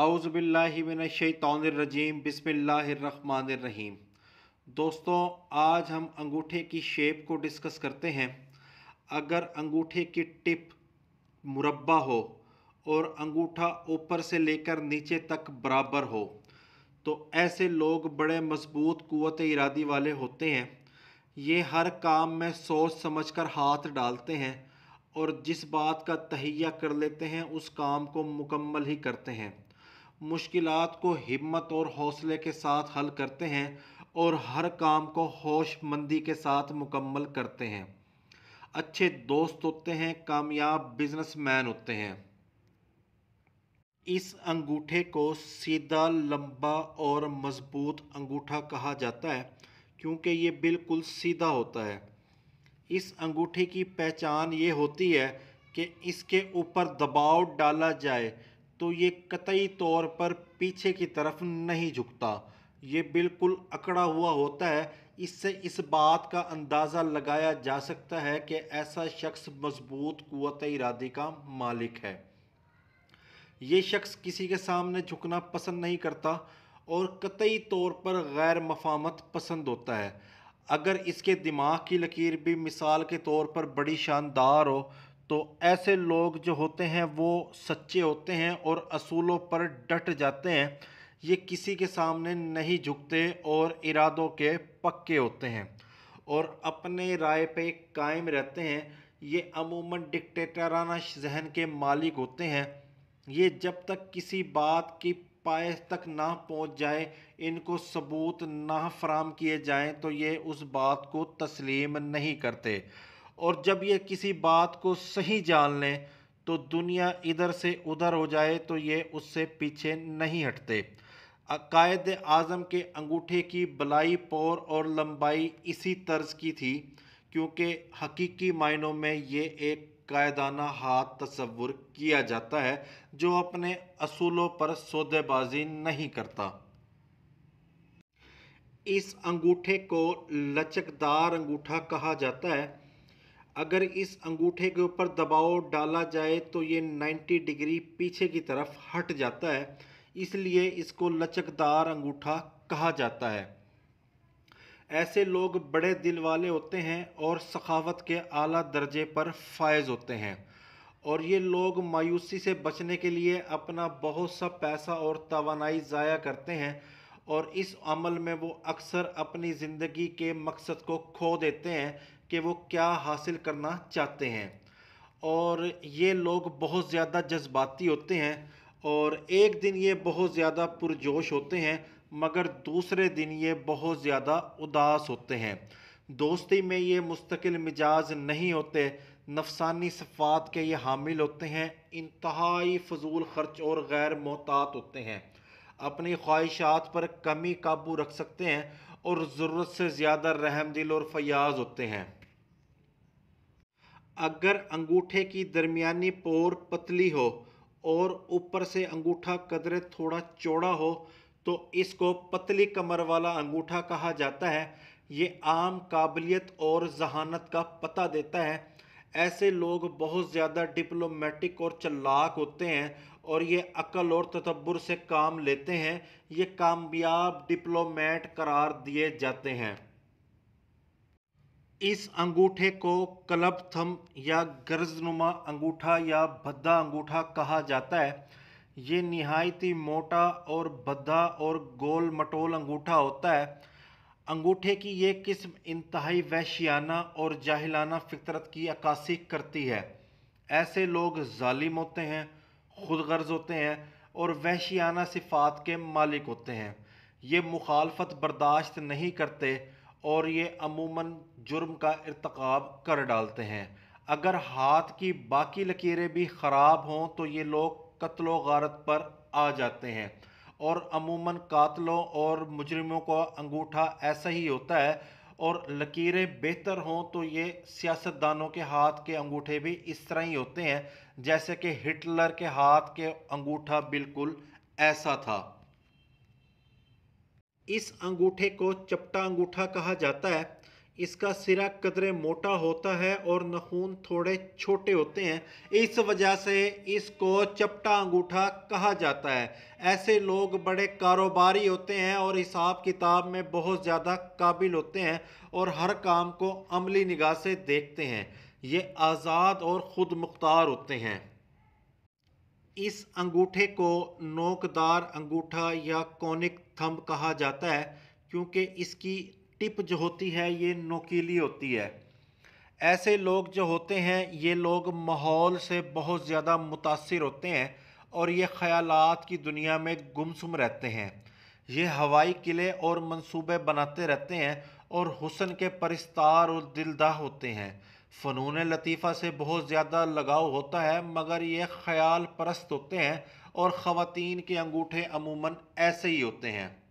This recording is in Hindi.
आउज़बिल्लिमिनशैतरजीम बिसमीम दोस्तों आज हम अंगूठे की शेप को डिस्कस करते हैं अगर अंगूठे की टिप मुरबा हो और अंगूठा ऊपर से लेकर नीचे तक बराबर हो तो ऐसे लोग बड़े मजबूत क़वत इरादी वाले होते हैं ये हर काम में सोच समझकर हाथ डालते हैं और जिस बात का तहिया कर लेते हैं उस काम को मुकम्मल ही करते हैं मुश्किल को हिम्मत और हौसले के साथ हल करते हैं और हर काम को होशमंदी के साथ मुकम्मल करते हैं अच्छे दोस्त होते हैं कामयाब बिजनेसमैन होते हैं इस अंगूठे को सीधा लंबा और मज़बूत अंगूठा कहा जाता है क्योंकि ये बिल्कुल सीधा होता है इस अंगूठे की पहचान ये होती है कि इसके ऊपर दबाव डाला जाए तो ये कतई तौर पर पीछे की तरफ नहीं झुकता ये बिल्कुल अकड़ा हुआ होता है इससे इस बात का अंदाज़ा लगाया जा सकता है कि ऐसा शख्स मजबूत क़वत इरादे का मालिक है ये शख्स किसी के सामने झुकना पसंद नहीं करता और कतई तौर पर गैर मफामत पसंद होता है अगर इसके दिमाग की लकीर भी मिसाल के तौर पर बड़ी शानदार हो तो ऐसे लोग जो होते हैं वो सच्चे होते हैं और असूलों पर डट जाते हैं ये किसी के सामने नहीं झुकते और इरादों के पक्के होते हैं और अपने राय पे कायम रहते हैं ये अमूमन डिक्टेटराना जहन के मालिक होते हैं ये जब तक किसी बात की पाए तक ना पहुंच जाए इनको सबूत ना फ्राहम किए जाएं तो ये उस बात को तस्लीम नहीं करते और जब ये किसी बात को सही जान लें तो दुनिया इधर से उधर हो जाए तो ये उससे पीछे नहीं हटते कायद आज़म के अंगूठे की बलाई पौर और लंबाई इसी तर्ज की थी क्योंकि हकीकी मायनों में ये एक कायदाना हाथ तस्वुर किया जाता है जो अपने असूलों पर सौदेबाजी नहीं करता इस अंगूठे को लचकदार अंगूठा कहा जाता है अगर इस अंगूठे के ऊपर दबाव डाला जाए तो ये 90 डिग्री पीछे की तरफ हट जाता है इसलिए इसको लचकदार अंगूठा कहा जाता है ऐसे लोग बड़े दिल वाले होते हैं और सखावत के आला दर्जे पर फायज होते हैं और ये लोग मायूसी से बचने के लिए अपना बहुत सा पैसा और तोानाई ज़ाया करते हैं और इस अमल में वो अक्सर अपनी ज़िंदगी के मकसद को खो देते हैं कि वो क्या हासिल करना चाहते हैं और ये लोग बहुत ज़्यादा जज्बाती होते हैं और एक दिन ये बहुत ज़्यादा पुरजोश होते हैं मगर दूसरे दिन ये बहुत ज़्यादा उदास होते हैं दोस्ती में ये मुस्तकिल मिजाज नहीं होते नफसानी सफ़ात के ये हामिल होते हैं इंतहाई फजूल खर्च और गैर मोहतात होते हैं अपनी ख्वाहिशात पर कमी काबू रख सकते हैं और ज़रूरत से ज़्यादा रहम दिल और फयाज होते हैं अगर अंगूठे की दरमियानी पोर पतली हो और ऊपर से अंगूठा कदरे थोड़ा चौड़ा हो तो इसको पतली कमर वाला अंगूठा कहा जाता है ये आम काबिलियत और जहानत का पता देता है ऐसे लोग बहुत ज़्यादा डिप्लोमेटिक और चलाक होते हैं और ये अकल और तदब्बर से काम लेते हैं ये कामयाब डिप्लोमेट करार दिए जाते हैं इस अंगूठे को क्लब थम या गर्जनुमा अंगूठा या भद्दा अंगूठा कहा जाता है ये नहायत ही मोटा और भद्दा और गोल मटोल अंगूठा होता है अंगूठे की ये किस्म इंतहाई वैशियाना और जाहिलाना फितरत की अक्सी करती है ऐसे लोग ालिम होते हैं खुद गर्ज होते हैं और वहशियाना सिफात के मालिक होते हैं ये मुखालफत बर्दाश्त नहीं करते और ये अमूमन जुर्म का इरतकब कर डालते हैं अगर हाथ की बाकी लकीरें भी ख़राब हों तो ये लोग कत्लो गारत पर आ जाते हैं और अमूमन कातलों और मुजरमों का अंगूठा ऐसा ही होता है और लकीरें बेहतर हों तो ये सियासतदानों के हाथ के अंगूठे भी इस तरह ही होते हैं जैसे कि हिटलर के हाथ के अंगूठा बिल्कुल ऐसा था इस अंगूठे को चपटा अंगूठा कहा जाता है इसका सिरा कदरे मोटा होता है और नखून थोड़े छोटे होते हैं इस वजह से इसको चपटा अंगूठा कहा जाता है ऐसे लोग बड़े कारोबारी होते हैं और हिसाब किताब में बहुत ज़्यादा काबिल होते हैं और हर काम को अमली निगाह से देखते हैं ये आज़ाद और ख़ुद मुख्तार होते हैं इस अंगूठे को नोकदार अंगूठा या कॉनिक थंब कहा जाता है क्योंकि इसकी टिप जो होती है ये नोकीली होती है ऐसे लोग जो होते हैं ये लोग माहौल से बहुत ज़्यादा मुतासर होते हैं और ये ख़यालात की दुनिया में गुमसुम रहते हैं ये हवाई किले और मंसूबे बनाते रहते हैं और हुसन के परिस्तार और दिलदाह होते हैं फ़नून लतीफ़ा से बहुत ज़्यादा लगाव होता है मगर ये ख़याल परस्त होते हैं और ख़वातीन के अंगूठे अमूमन ऐसे ही होते हैं